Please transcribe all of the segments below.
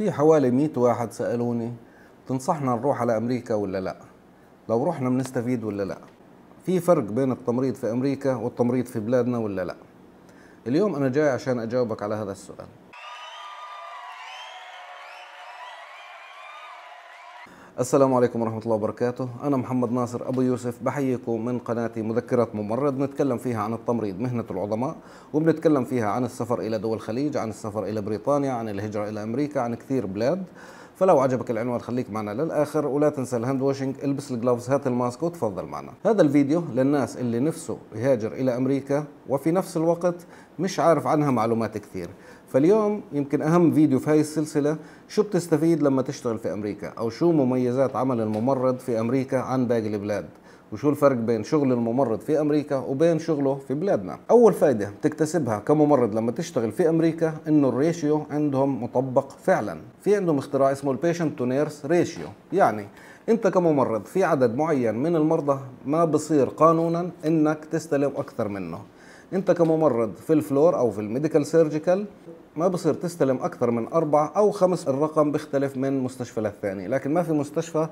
في حوالي 100 واحد سالوني تنصحنا نروح على امريكا ولا لا لو رحنا بنستفيد ولا لا في فرق بين التمريض في امريكا والتمريض في بلادنا ولا لا اليوم انا جاي عشان اجاوبك على هذا السؤال السلام عليكم ورحمة الله وبركاته أنا محمد ناصر أبو يوسف بحييكم من قناة مذكرات ممرض بنتكلم فيها عن التمريض مهنة العظماء وبنتكلم فيها عن السفر إلى دول الخليج عن السفر إلى بريطانيا عن الهجرة إلى أمريكا عن كثير بلاد فلو عجبك العنوان خليك معنا للآخر ولا تنسى الهاند واشنج البس الجلوفز هات الماسك وتفضل معنا هذا الفيديو للناس اللي نفسه يهاجر إلى أمريكا وفي نفس الوقت مش عارف عنها معلومات كثير فاليوم يمكن أهم فيديو في هاي السلسلة شو بتستفيد لما تشتغل في أمريكا أو شو مميزات عمل الممرض في أمريكا عن باقي البلاد وشو الفرق بين شغل الممرض في امريكا وبين شغله في بلادنا اول فائده تكتسبها كممرض لما تشتغل في امريكا انه الريشيو عندهم مطبق فعلا في عندهم اختراع اسمه البيشنت تو نيرس ريشيو يعني انت كممرض في عدد معين من المرضى ما بصير قانونا انك تستلم اكثر منه انت كممرض في الفلور او في الميديكال سيرجيكال ما بصير تستلم اكثر من اربع او خمس الرقم بيختلف من مستشفى للثاني لكن ما في مستشفى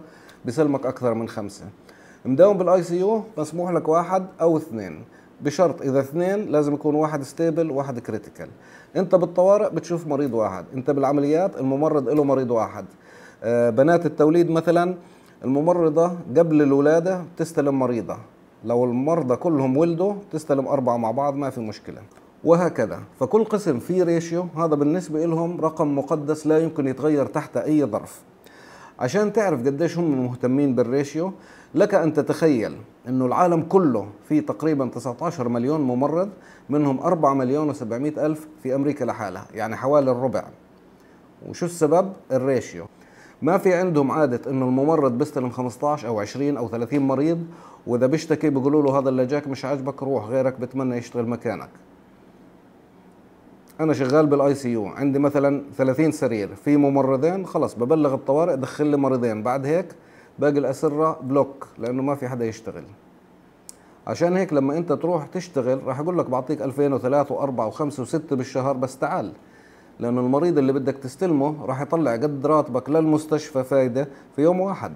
بسلمك اكثر من خمسة مداوم بالاي سي يو مسموح لك واحد او اثنين بشرط اذا اثنين لازم يكون واحد ستيبل واحد كريتيكال انت بالطوارئ بتشوف مريض واحد انت بالعمليات الممرض له مريض واحد آه، بنات التوليد مثلا الممرضة قبل الولادة بتستلم مريضة لو المرضى كلهم ولدوا تستلم أربعة مع بعض ما في مشكلة وهكذا فكل قسم فيه ريشيو هذا بالنسبة لهم رقم مقدس لا يمكن يتغير تحت أي ظرف عشان تعرف قديش هم مهتمين بالريشيو لك أن تتخيل أنه العالم كله في تقريبا 19 مليون ممرض منهم 4 مليون و700 ألف في أمريكا لحالها يعني حوالي الربع وشو السبب؟ الريشيو ما في عندهم عادة انه الممرض بيستلم 15 او 20 او 30 مريض واذا بيشتكي بيقولوا له هذا اللي جاك مش عاجبك روح غيرك بتمنى يشتغل مكانك انا شغال بالاي سي يو عندي مثلا 30 سرير في ممرضين خلص ببلغ الطوارئ دخل لي مريضين بعد هيك باقي الاسره بلوك لانه ما في حدا يشتغل عشان هيك لما انت تروح تشتغل راح اقول لك بعطيك 2003 و4 و5 و6 بالشهر بس تعال لانه المريض اللي بدك تستلمه راح يطلع قد راتبك للمستشفى فايده في يوم واحد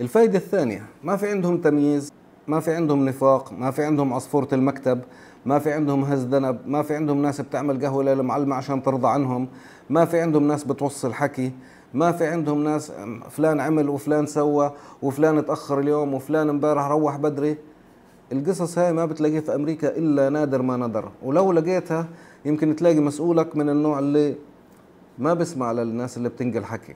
الفايده الثانيه ما في عندهم تمييز ما في عندهم نفاق ما في عندهم عصفورة المكتب ما في عندهم هزدنب ما في عندهم ناس بتعمل قهوة للمعلمة عشان ترضى عنهم ما في عندهم ناس بتوصل حكي ما في عندهم ناس فلان عمل وفلان سوى وفلان اتأخر اليوم وفلان امبارح روح بدري القصص هاي ما بتلاقيها في أمريكا إلا نادر ما نادر ولو لقيتها يمكن تلاقي مسؤولك من النوع اللي ما بسمع للناس اللي بتنقل حكي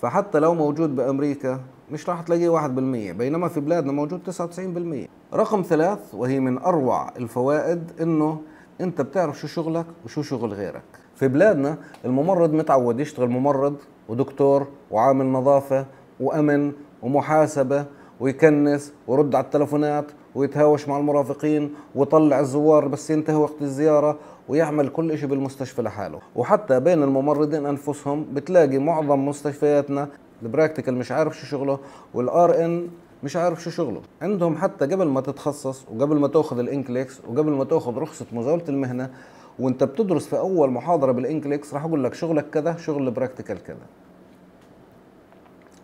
فحتى لو موجود بأمريكا مش راح تلاقيه واحد بالمية بينما في بلادنا موجود تسعة وتسعين بالمية رقم ثلاث وهي من أروع الفوائد إنه أنت بتعرف شو شغلك وشو شغل غيرك في بلادنا الممرض متعود يشتغل ممرض ودكتور وعامل نظافة وأمن ومحاسبة ويكنس ويرد على التلفونات ويتهاوش مع المرافقين ويطلع الزوار بس ينتهي وقت الزيارة ويعمل كل شيء بالمستشفى لحاله وحتى بين الممرضين أنفسهم بتلاقي معظم مستشفياتنا البراكتيكال مش عارف شو شغله والار ان مش عارف شو شغله عندهم حتى قبل ما تتخصص وقبل ما تاخذ الانكليكس وقبل ما تاخذ رخصه مزاوله المهنه وانت بتدرس في اول محاضره بالانكليكس راح اقول لك شغلك كذا شغل براكتيكال كذا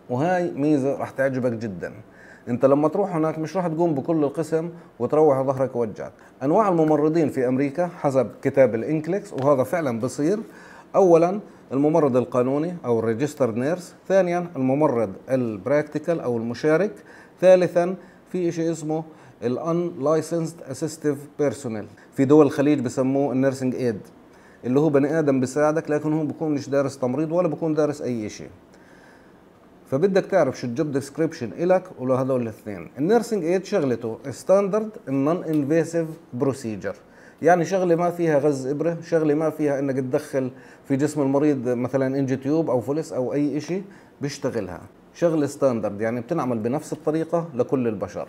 وهاي ميزه راح تعجبك جدا انت لما تروح هناك مش راح تقوم بكل القسم وتروح ظهرك وجعك انواع الممرضين في امريكا حسب كتاب الانكليكس وهذا فعلا بصير اولا الممرض القانوني او الريجستر نيرس ثانيا الممرض البراكتيكال او المشارك ثالثا في شيء اسمه الان لايسنسد اسيستيف بيرسونال في دول الخليج بسموه النيرسنج ايد اللي هو بني ادم بيساعدك لكن هو مش دارس تمريض ولا بيكون دارس اي شيء فبدك تعرف شو الجوب ديسكريبشن الك ولهذول الاثنين النيرسنج ايد شغلته ستاندرد النون انفيسيف بروسيجر يعني شغله ما فيها غز ابره شغله ما فيها انك تدخل في جسم المريض مثلا انجي تيوب او فلس او اي شيء بيشتغلها شغله ستاندرد يعني بتنعمل بنفس الطريقه لكل البشر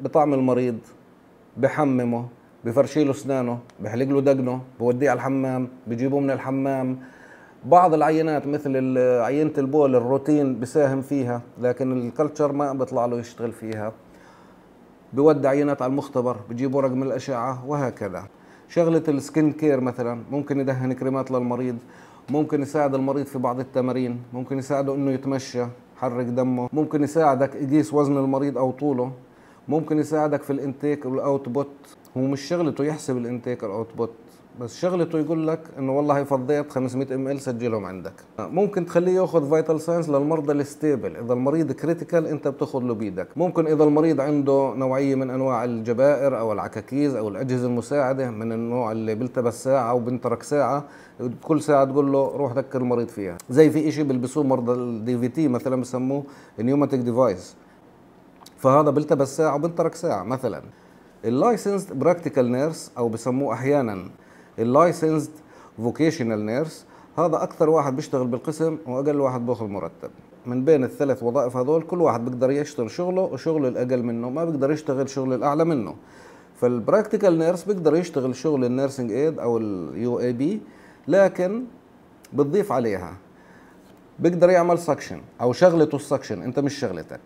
بطعم المريض بحممه بفرشي له اسنانه بحلق له دقنه بوديه على الحمام بجيبه من الحمام بعض العينات مثل عينة البول الروتين بساهم فيها لكن الكلتشر ما بيطلع له يشتغل فيها بودي عينات على المختبر بجيبوا رقم الأشعة وهكذا شغلة السكين كير مثلا ممكن يدهن كريمات للمريض ممكن يساعد المريض في بعض التمارين ممكن يساعده انه يتمشى حرك دمه ممكن يساعدك يقيس وزن المريض او طوله ممكن يساعدك في الانتيك والاوتبوت هو مش شغلته يحسب الانتيك والاوتبوت بس شغلته يقول لك انه والله فضيت 500 ام ال سجلهم عندك ممكن تخليه ياخذ فيتال ساينز للمرضى الستيبل اذا المريض كريتيكال انت بتاخذ له بيدك ممكن اذا المريض عنده نوعيه من انواع الجبائر او العكاكيز او الاجهزه المساعده من النوع اللي بيلتبس ساعه وبنترك ساعه كل ساعه تقول له روح ذكر المريض فيها زي في شيء بيلبسوه مرضى الدي في تي مثلا بسموه نيوماتيك ديفايس فهذا بيلتبس ساعه وبنترك ساعه مثلا اللايسنسد براكتيكال نيرس او بسموه احيانا اللايسنسد فوكيشنال نيرس هذا اكثر واحد بيشتغل بالقسم واقل واحد بياخذ مرتب من بين الثلاث وظائف هذول كل واحد بيقدر يشتغل شغله وشغله الاقل منه ما بيقدر يشتغل شغل الاعلى منه فالبراكتيكال نيرس بيقدر يشتغل شغل النيرسينج ايد او اليو اي بي لكن بتضيف عليها بيقدر يعمل سكشن او شغلته السكشن انت مش شغلتك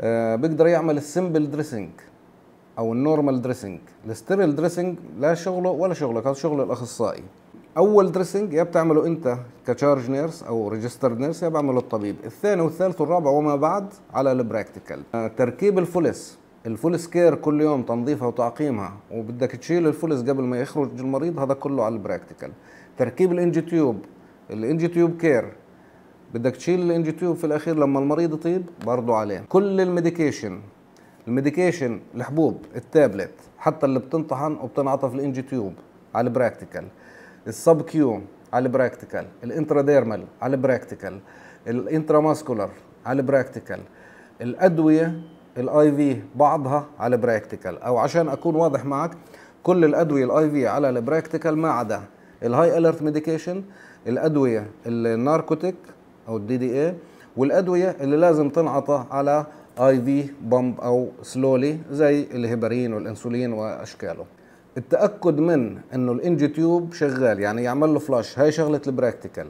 آه، بيقدر يعمل السمبل دريسنج او النورمال دريسنج الستيريل دريسنج لا شغله ولا شغلك هذا شغل الاخصائي اول دريسنج يا بتعمله انت كتشارج نيرس او ريجستر نيرس يا بعمله الطبيب الثاني والثالث والرابع وما بعد على البراكتيكال آه، تركيب الفلس الفول سكير كل يوم تنظيفها وتعقيمها وبدك تشيل الفلس قبل ما يخرج المريض هذا كله على البراكتيكال تركيب الانجي تيوب الانجي تيوب كير بدك تشيل الانجي تيوب في الاخير لما المريض يطيب برضه عليه كل الميديكيشن الميديكيشن الحبوب التابلت حتى اللي بتنطحن وبتنعطف الانجي تيوب على البراكتيكال السب كيو على البراكتيكال الانترا ديرمال على البراكتيكال الانترا ماسكولر على البراكتيكال الادويه الاي في بعضها على البراكتيكال او عشان اكون واضح معك كل الادويه الاي في على البراكتيكال ما عدا الهاي اليرت ميديكيشن الادويه الناركوتيك او الدي دي اي والادويه اللي لازم تنعطى على اي في بامب او سلولي زي الهبرين والانسولين واشكاله التاكد من انه الانجي تيوب شغال يعني يعمل له فلاش هاي شغله البراكتيكال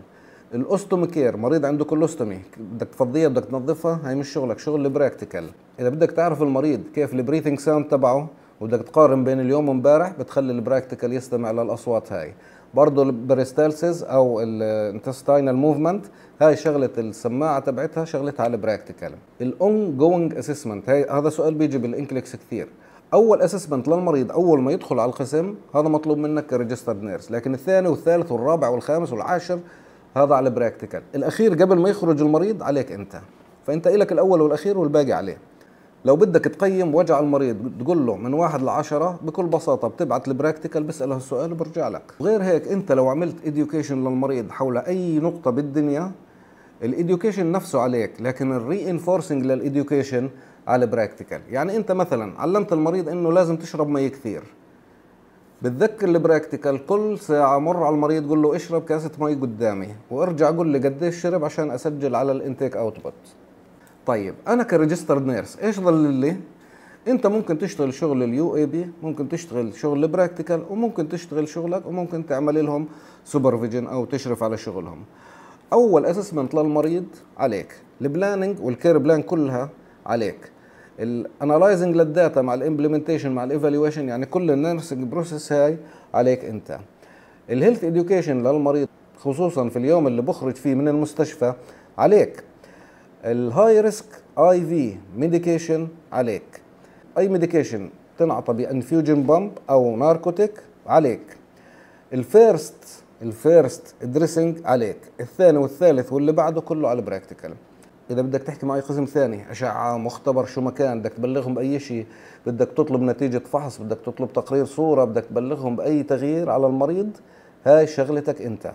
الاوستومي كير مريض عنده كولوستومي بدك تفضيها بدك تنظفها هاي مش شغلك شغل البراكتيكال اذا بدك تعرف المريض كيف البريثنج ساوند تبعه وبدك تقارن بين اليوم وامبارح بتخلي البراكتيكال يستمع للاصوات هاي برضه البريستالسيز او الانتستاينال موفمنت هاي شغله السماعه تبعتها شغلتها على البراكتيكال الاون جوينج اسسمنت هذا سؤال بيجي بالانكليكس كثير اول اسسمنت للمريض اول ما يدخل على القسم هذا مطلوب منك كريجستر نيرس لكن الثاني والثالث والرابع والخامس والعاشر هذا على البراكتيكال الاخير قبل ما يخرج المريض عليك انت فانت إلك الاول والاخير والباقي عليه لو بدك تقيم وجع المريض تقول له من واحد لعشرة بكل بساطة بتبعت البراكتيكال بسأله السؤال وبرجع لك غير هيك انت لو عملت اديوكيشن للمريض حول اي نقطة بالدنيا الاديوكيشن نفسه عليك لكن الري انفورسنج للاديوكيشن على براكتيكال يعني انت مثلا علمت المريض انه لازم تشرب مي كثير بتذكر البراكتيكال كل ساعة مر على المريض قول له اشرب كاسة مي قدامي وارجع قول لي قديش شرب عشان اسجل على الانتيك اوتبوت طيب انا كريجستر نيرس ايش ضل لي انت ممكن تشتغل شغل اليو اي بي ممكن تشتغل شغل براكتيكال وممكن تشتغل شغلك وممكن تعمل لهم سوبرفيجن او تشرف على شغلهم اول اسسمنت للمريض عليك البلاننج والكير بلان كلها عليك الانالايزنج للداتا مع الامبلمنتيشن مع الايفالويشن يعني كل النيرسنج بروسيس هاي عليك انت الهيلث اديوكيشن للمريض خصوصا في اليوم اللي بخرج فيه من المستشفى عليك الهاي ريسك اي في ميديكيشن عليك اي ميديكيشن تنعطى بانفيوجن بامب او ناركوتيك عليك الفيرست الفيرست دريسنج عليك الثاني والثالث واللي بعده كله على البراكتيكال اذا بدك تحكي مع اي قسم ثاني اشعه مختبر شو مكان بدك تبلغهم باي شيء بدك تطلب نتيجه فحص بدك تطلب تقرير صوره بدك تبلغهم باي تغيير على المريض هاي شغلتك انت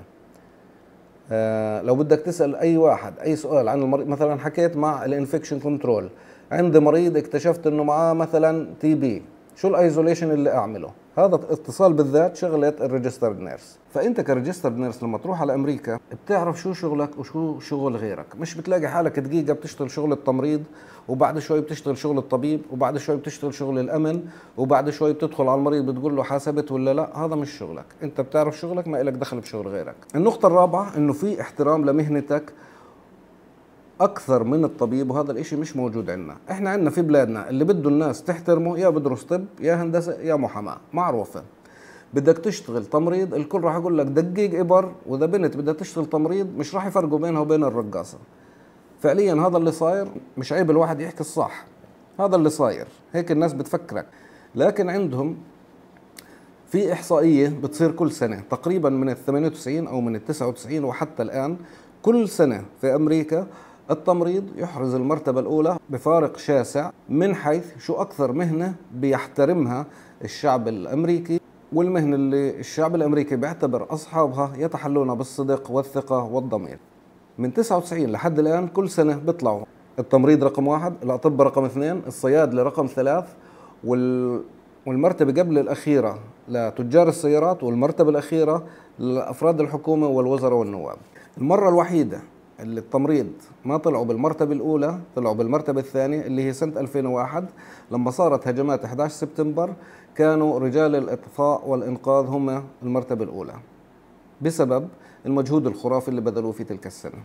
آه لو بدك تسال اي واحد اي سؤال عن المريض مثلا حكيت مع الانفكشن كنترول عندي مريض اكتشفت انه معاه مثلا تي بي شو الايزوليشن اللي اعمله هذا اتصال بالذات شغله الريجستر نيرس فانت كريجستر نيرس لما تروح على امريكا بتعرف شو شغلك وشو شغل غيرك مش بتلاقي حالك دقيقه بتشتغل شغل التمريض وبعد شوي بتشتغل شغل الطبيب وبعد شوي بتشتغل شغل الامن وبعد شوي بتدخل على المريض بتقول له حاسبت ولا لا هذا مش شغلك انت بتعرف شغلك ما لك دخل بشغل غيرك النقطه الرابعه انه في احترام لمهنتك اكثر من الطبيب وهذا الاشي مش موجود عندنا احنا عندنا في بلادنا اللي بده الناس تحترمه يا بدرس طب يا هندسه يا محاماه معروفه بدك تشتغل تمريض الكل راح يقول لك دقيق ابر واذا بنت بدها تشتغل تمريض مش راح يفرقوا بينها وبين الرقاصه فعليا هذا اللي صاير مش عيب الواحد يحكي الصح هذا اللي صاير هيك الناس بتفكرك لكن عندهم في إحصائية بتصير كل سنة تقريبا من ال 98 أو من ال 99 وحتى الآن كل سنة في أمريكا التمريض يحرز المرتبة الأولى بفارق شاسع من حيث شو أكثر مهنة بيحترمها الشعب الأمريكي والمهنة اللي الشعب الأمريكي بيعتبر أصحابها يتحلون بالصدق والثقة والضمير من 99 لحد الآن كل سنة بيطلعوا التمريض رقم واحد الأطباء رقم اثنين الصيادلة رقم ثلاث وال... والمرتبة قبل الأخيرة لتجار السيارات والمرتبة الأخيرة لأفراد الحكومة والوزراء والنواب المرة الوحيدة التمريض ما طلعوا بالمرتبة الأولى طلعوا بالمرتبة الثانية اللي هي سنة 2001 لما صارت هجمات 11 سبتمبر كانوا رجال الإطفاء والإنقاذ هم المرتبة الأولى بسبب المجهود الخرافي اللي بذلوه في تلك السنة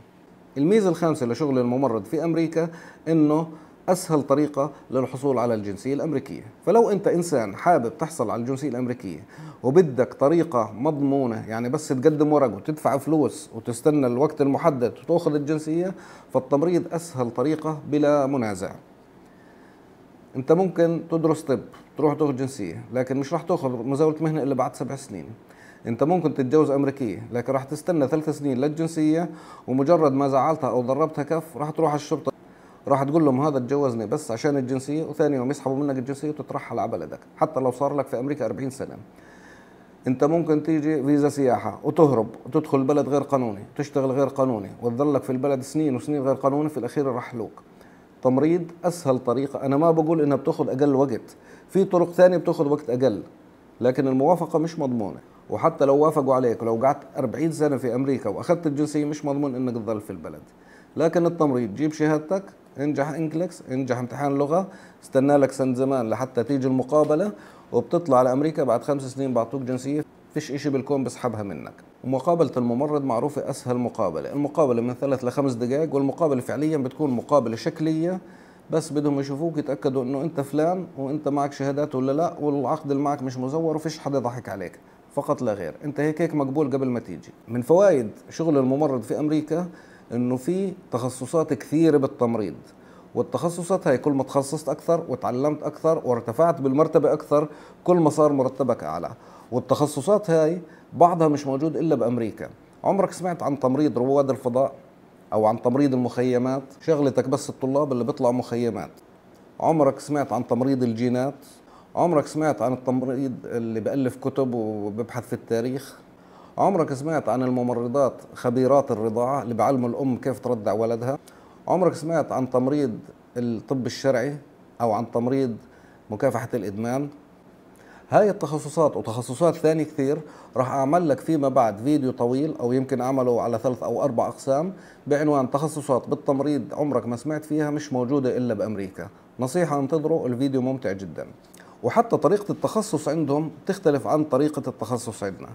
الميزة الخامسة لشغل الممرض في أمريكا أنه اسهل طريقه للحصول على الجنسيه الامريكيه فلو انت انسان حابب تحصل على الجنسيه الامريكيه وبدك طريقه مضمونه يعني بس تقدم ورق وتدفع فلوس وتستنى الوقت المحدد وتاخذ الجنسيه فالتمريض اسهل طريقه بلا منازع انت ممكن تدرس طب تروح تاخذ جنسيه لكن مش راح تاخذ مزاوله مهنه الا بعد سبع سنين انت ممكن تتجوز امريكيه لكن راح تستنى ثلاث سنين للجنسيه ومجرد ما زعلتها او ضربتها كف راح تروح على الشرطه راح تقول لهم هذا اتجوزني بس عشان الجنسيه وثاني يوم يسحبوا منك الجنسيه وتترحل على بلدك حتى لو صار لك في امريكا 40 سنه انت ممكن تيجي فيزا سياحه وتهرب وتدخل بلد غير قانوني تشتغل غير قانوني وتظلك في البلد سنين وسنين غير قانوني في الاخير يرحلوك تمريض اسهل طريقه انا ما بقول انها بتاخذ اقل وقت في طرق ثانيه بتاخذ وقت اقل لكن الموافقه مش مضمونه وحتى لو وافقوا عليك ولو قعدت 40 سنه في امريكا واخذت الجنسيه مش مضمون انك تظل في البلد لكن التمريض جيب شهادتك انجح انكلكس انجح امتحان لغه استنى لك سنه زمان لحتى تيجي المقابله وبتطلع على امريكا بعد خمس سنين بعطوك جنسيه فيش اشي بالكون بسحبها منك ومقابلة الممرض معروفة أسهل مقابلة المقابلة من ثلاث لخمس دقائق والمقابلة فعليا بتكون مقابلة شكلية بس بدهم يشوفوك يتأكدوا أنه أنت فلان وأنت معك شهادات ولا لا والعقد اللي معك مش مزور وفيش حدا ضحك عليك فقط لا غير أنت هيك هيك مقبول قبل ما تيجي من فوائد شغل الممرض في أمريكا انه في تخصصات كثيره بالتمريض والتخصصات هي كل ما تخصصت اكثر وتعلمت اكثر وارتفعت بالمرتبه اكثر كل ما صار مرتبك اعلى والتخصصات هاي بعضها مش موجود الا بامريكا عمرك سمعت عن تمريض رواد الفضاء او عن تمريض المخيمات شغلتك بس الطلاب اللي بيطلعوا مخيمات عمرك سمعت عن تمريض الجينات عمرك سمعت عن التمريض اللي بألف كتب وببحث في التاريخ عمرك سمعت عن الممرضات خبيرات الرضاعة اللي بعلموا الأم كيف ترضع ولدها عمرك سمعت عن تمريض الطب الشرعي أو عن تمريض مكافحة الإدمان هاي التخصصات وتخصصات ثانية كثير راح أعمل لك فيما بعد فيديو طويل أو يمكن أعمله على ثلاث أو أربع أقسام بعنوان تخصصات بالتمريض عمرك ما سمعت فيها مش موجودة إلا بأمريكا نصيحة انتظروا الفيديو ممتع جدا وحتى طريقة التخصص عندهم تختلف عن طريقة التخصص عندنا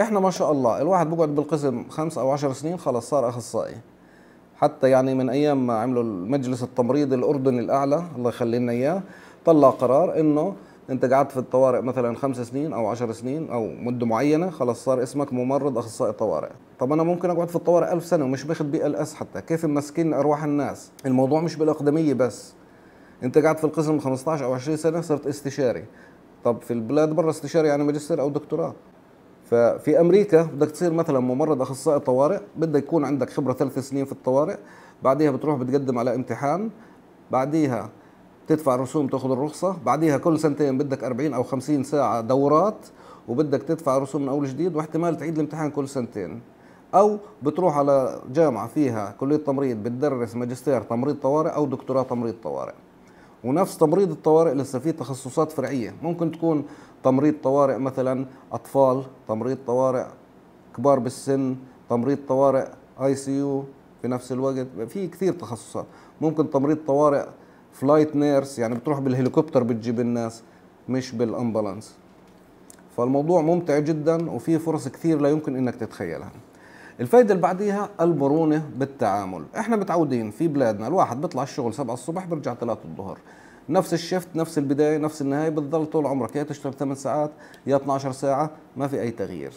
احنا ما شاء الله الواحد بيقعد بالقسم خمس او عشر سنين خلص صار اخصائي حتى يعني من ايام ما عملوا المجلس التمريض الاردني الاعلى الله يخلي لنا اياه طلع قرار انه انت قعدت في الطوارئ مثلا خمس سنين او عشر سنين او مده معينه خلاص صار اسمك ممرض اخصائي طوارئ طب انا ممكن اقعد في الطوارئ ألف سنه ومش باخد بي ال اس حتى كيف ماسكين ارواح الناس الموضوع مش بالاقدميه بس انت قعدت في القسم 15 او 20 سنه صرت استشاري طب في البلاد برا استشاري يعني ماجستير او دكتوراه ففي امريكا بدك تصير مثلا ممرض اخصائي طوارئ بدك يكون عندك خبره ثلاث سنين في الطوارئ بعديها بتروح بتقدم على امتحان بعديها بتدفع رسوم تاخذ الرخصه بعديها كل سنتين بدك 40 او 50 ساعه دورات وبدك تدفع رسوم من اول جديد واحتمال تعيد الامتحان كل سنتين او بتروح على جامعه فيها كليه تمريض بتدرس ماجستير تمريض طوارئ او دكتوراه تمريض طوارئ ونفس تمريض الطوارئ لسه في تخصصات فرعيه ممكن تكون تمريض طوارئ مثلا اطفال تمريض طوارئ كبار بالسن تمريض طوارئ اي سي يو في نفس الوقت في كثير تخصصات ممكن تمريض طوارئ فلايت نيرس يعني بتروح بالهليكوبتر بتجيب الناس مش بالامبلانس فالموضوع ممتع جدا وفي فرص كثير لا يمكن انك تتخيلها الفايده اللي بعديها المرونه بالتعامل احنا متعودين في بلادنا الواحد بيطلع الشغل 7 الصبح بيرجع 3 الظهر نفس الشفت نفس البدايه نفس النهايه بتضل طول عمرك يا تشتغل 8 ساعات يا 12 ساعه ما في اي تغيير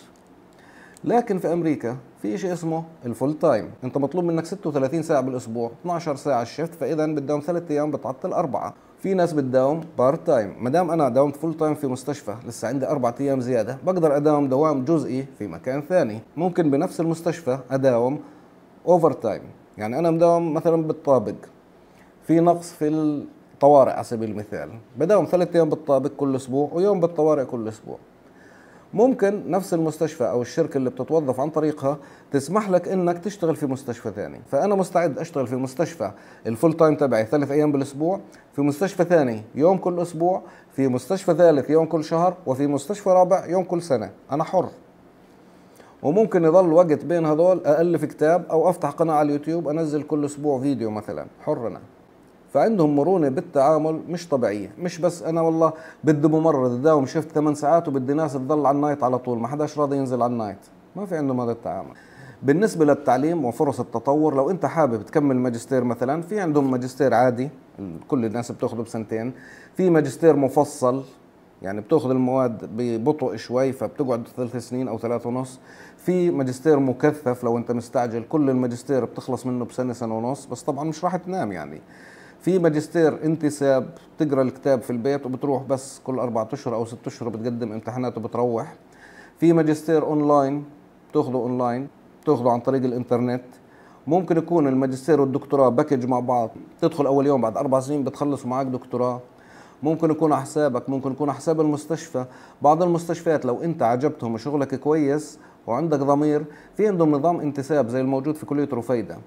لكن في امريكا في شيء اسمه الفول تايم انت مطلوب منك 36 ساعه بالاسبوع 12 ساعه الشفت فاذا بتداوم ثلاث ايام بتعطل اربعه في ناس بتداوم بارت تايم ما دام انا داومت فول تايم في مستشفى لسه عندي اربع ايام زياده بقدر اداوم دوام جزئي في مكان ثاني ممكن بنفس المستشفى اداوم اوفر تايم يعني انا مداوم مثلا بالطابق في نقص في الطوارئ على سبيل المثال بداوم ثلاث ايام بالطابق كل اسبوع ويوم بالطوارئ كل اسبوع ممكن نفس المستشفى او الشركه اللي بتتوظف عن طريقها تسمح لك انك تشتغل في مستشفى ثاني فانا مستعد اشتغل في مستشفى الفول تايم تبعي ثلاث ايام بالاسبوع في مستشفى ثاني يوم كل اسبوع في مستشفى ثالث يوم كل شهر وفي مستشفى رابع يوم كل سنه انا حر وممكن يضل وقت بين هذول أألف كتاب أو أفتح قناة على اليوتيوب أنزل كل أسبوع فيديو مثلا حر أنا فعندهم مرونة بالتعامل مش طبيعية مش بس أنا والله بدي ممرض داوم شفت 8 ساعات وبدي ناس تضل على النايت على طول ما حداش راضي ينزل على النايت ما في عندهم هذا التعامل بالنسبة للتعليم وفرص التطور لو أنت حابب تكمل ماجستير مثلا في عندهم ماجستير عادي كل الناس بتاخده بسنتين في ماجستير مفصل يعني بتاخذ المواد ببطء شوي فبتقعد ثلاث سنين او ثلاث ونص في ماجستير مكثف لو انت مستعجل كل الماجستير بتخلص منه بسنه سنه ونص بس طبعا مش راح تنام يعني في ماجستير انتساب بتقرا الكتاب في البيت وبتروح بس كل أربعة اشهر او ست اشهر بتقدم امتحانات وبتروح في ماجستير اونلاين بتاخذه اونلاين بتاخذه عن طريق الانترنت ممكن يكون الماجستير والدكتوراه باكج مع بعض تدخل اول يوم بعد اربع سنين بتخلص معك دكتوراه ممكن يكون على حسابك ممكن يكون على حساب المستشفى بعض المستشفيات لو انت عجبتهم وشغلك كويس وعندك ضمير في عندهم نظام انتساب زي الموجود في كليه رفيده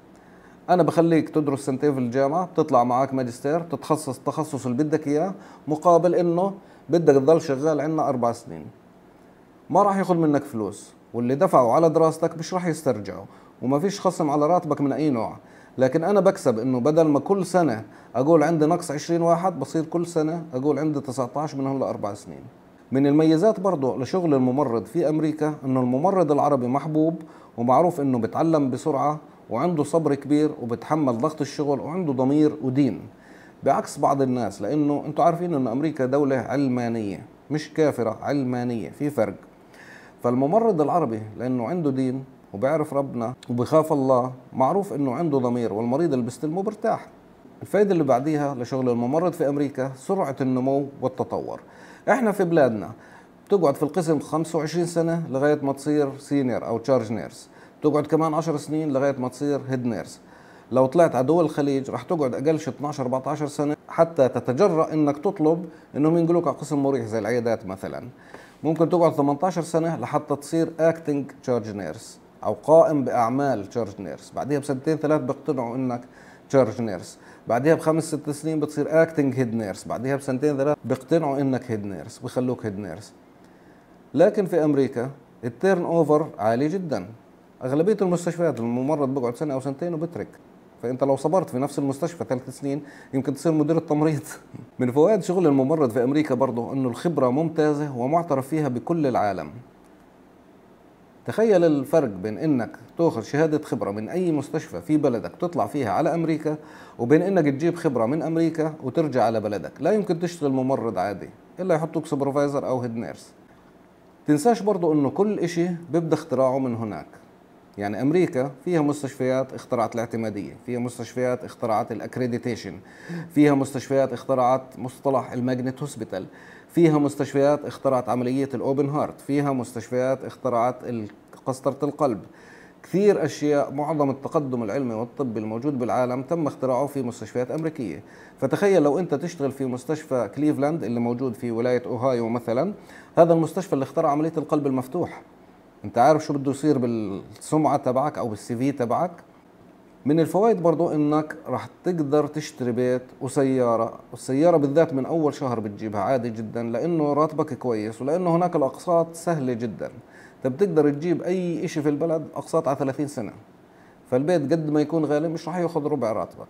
انا بخليك تدرس سنتين في الجامعه بتطلع معك ماجستير تتخصص التخصص اللي بدك اياه مقابل انه بدك تضل شغال عندنا اربع سنين ما راح ياخذ منك فلوس واللي دفعوا على دراستك مش راح يسترجعوا وما فيش خصم على راتبك من اي نوع لكن انا بكسب انه بدل ما كل سنه اقول عندي نقص 20 واحد بصير كل سنه اقول عندي 19 منهم لاربع سنين من الميزات برضه لشغل الممرض في امريكا انه الممرض العربي محبوب ومعروف انه بتعلم بسرعه وعنده صبر كبير وبتحمل ضغط الشغل وعنده ضمير ودين بعكس بعض الناس لانه انتم عارفين ان امريكا دوله علمانيه مش كافره علمانيه في فرق فالممرض العربي لانه عنده دين وبيعرف ربنا وبخاف الله معروف انه عنده ضمير والمريض اللي بيستلمه برتاح الفائدة اللي بعديها لشغل الممرض في أمريكا سرعة النمو والتطور إحنا في بلادنا بتقعد في القسم 25 سنة لغاية ما تصير سينير أو تشارج نيرس تقعد كمان 10 سنين لغايه ما تصير هيد نيرس لو طلعت على دول الخليج رح تقعد اقل شيء 12 14 سنه حتى تتجرأ انك تطلب انهم ينقلوك على قسم مريح زي العيادات مثلا ممكن تقعد 18 سنه لحتى تصير اكتنج تشارج نيرس او قائم باعمال تشارج نيرس بعدها بسنتين ثلاث بيقتنعوا انك تشارج نيرس بعدها بخمس ست سنين بتصير اكتنج هيد نيرس بعدها بسنتين ثلاث بيقتنعوا انك هيد نيرس بخلوك هيد نيرس لكن في امريكا التيرن اوفر عالي جدا اغلبيه المستشفيات الممرض بيقعد سنه او سنتين وبترك فانت لو صبرت في نفس المستشفى ثلاث سنين يمكن تصير مدير التمريض من فوائد شغل الممرض في امريكا برضه انه الخبره ممتازه ومعترف فيها بكل العالم تخيل الفرق بين انك تاخذ شهاده خبره من اي مستشفى في بلدك تطلع فيها على امريكا وبين انك تجيب خبره من امريكا وترجع على بلدك لا يمكن تشتغل ممرض عادي الا يحطوك سوبرفايزر او هيد نيرس تنساش برضو انه كل اشي بيبدا اختراعه من هناك يعني امريكا فيها مستشفيات اخترعت الاعتماديه، فيها مستشفيات اخترعت الاكريديتيشن، فيها مستشفيات اخترعت مصطلح الماجنت هوسبيتال، فيها مستشفيات اخترعت عمليه الاوبن هارت، فيها مستشفيات اخترعت قسطره القلب. كثير اشياء معظم التقدم العلمي والطبي الموجود بالعالم تم اختراعه في مستشفيات امريكيه، فتخيل لو انت تشتغل في مستشفى كليفلاند اللي موجود في ولايه اوهايو مثلا، هذا المستشفى اللي اخترع عمليه القلب المفتوح. انت عارف شو بده يصير بالسمعه تبعك او بالسي في تبعك من الفوائد برضو انك رح تقدر تشتري بيت وسياره والسياره بالذات من اول شهر بتجيبها عادي جدا لانه راتبك كويس ولانه هناك الاقساط سهله جدا انت بتقدر تجيب اي شيء في البلد اقساط على 30 سنه فالبيت قد ما يكون غالي مش رح ياخذ ربع راتبك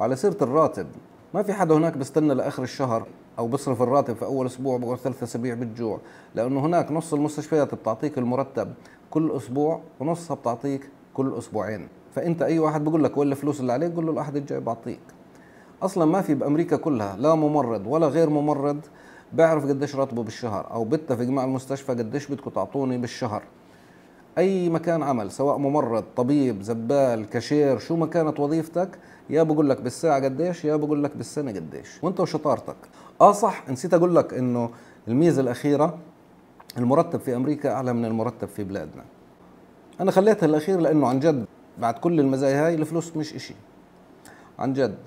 وعلى سيره الراتب ما في حدا هناك بستنى لاخر الشهر او بصرف الراتب في اول اسبوع بقعد ثلاث اسابيع بالجوع لانه هناك نص المستشفيات بتعطيك المرتب كل اسبوع ونصها بتعطيك كل اسبوعين فانت اي واحد بقول لك وين الفلوس اللي عليك قول له الاحد الجاي بعطيك اصلا ما في بامريكا كلها لا ممرض ولا غير ممرض بيعرف قديش راتبه بالشهر او بتفق مع المستشفى قديش بدكم تعطوني بالشهر اي مكان عمل سواء ممرض طبيب زبال كاشير شو ما كانت وظيفتك يا بقول لك بالساعه قديش يا بقول لك بالسنه قديش وانت وشطارتك اه صح نسيت اقول لك انه الميزه الاخيره المرتب في امريكا اعلى من المرتب في بلادنا انا خليتها الاخير لانه عن جد بعد كل المزايا هاي الفلوس مش اشي عن جد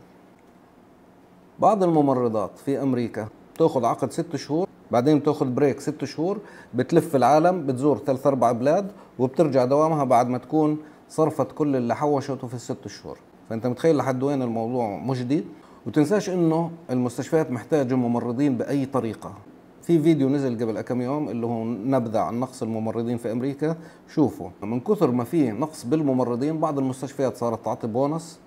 بعض الممرضات في امريكا بتاخذ عقد ست شهور بعدين بتاخذ بريك ست شهور بتلف العالم بتزور ثلاث اربع بلاد وبترجع دوامها بعد ما تكون صرفت كل اللي حوشته في الست شهور فانت متخيل لحد وين الموضوع مجدي وتنساش انه المستشفيات محتاجه ممرضين باي طريقه في فيديو نزل قبل كم يوم اللي هو نبذة عن نقص الممرضين في أمريكا شوفوا من كثر ما في نقص بالممرضين بعض المستشفيات صارت تعطي بونص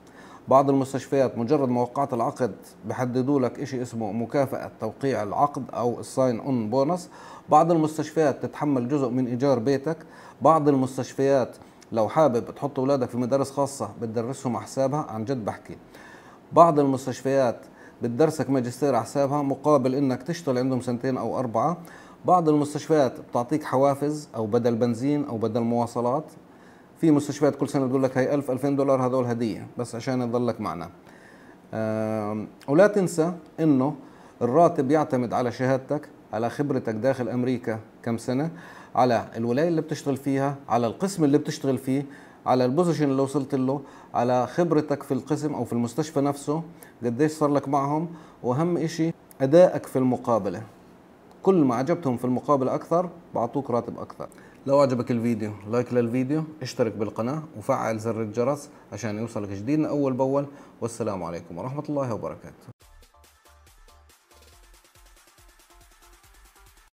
بعض المستشفيات مجرد ما وقعت العقد بحددوا لك شيء اسمه مكافأة توقيع العقد أو الساين اون بونص بعض المستشفيات تتحمل جزء من إيجار بيتك بعض المستشفيات لو حابب تحط أولادك في مدارس خاصة بتدرسهم على حسابها عن جد بحكي بعض المستشفيات بتدرسك ماجستير على حسابها مقابل انك تشتغل عندهم سنتين او اربعه بعض المستشفيات بتعطيك حوافز او بدل بنزين او بدل مواصلات في مستشفيات كل سنه بتقول لك هي 1000 2000 دولار هذول هديه بس عشان يضلك معنا ولا تنسى انه الراتب يعتمد على شهادتك على خبرتك داخل امريكا كم سنه على الولايه اللي بتشتغل فيها على القسم اللي بتشتغل فيه على البوزيشن اللي وصلت له على خبرتك في القسم او في المستشفى نفسه قديش صار لك معهم واهم شيء ادائك في المقابله كل ما عجبتهم في المقابله اكثر بعطوك راتب اكثر لو عجبك الفيديو لايك للفيديو اشترك بالقناه وفعل زر الجرس عشان يوصلك جديدنا اول باول والسلام عليكم ورحمه الله وبركاته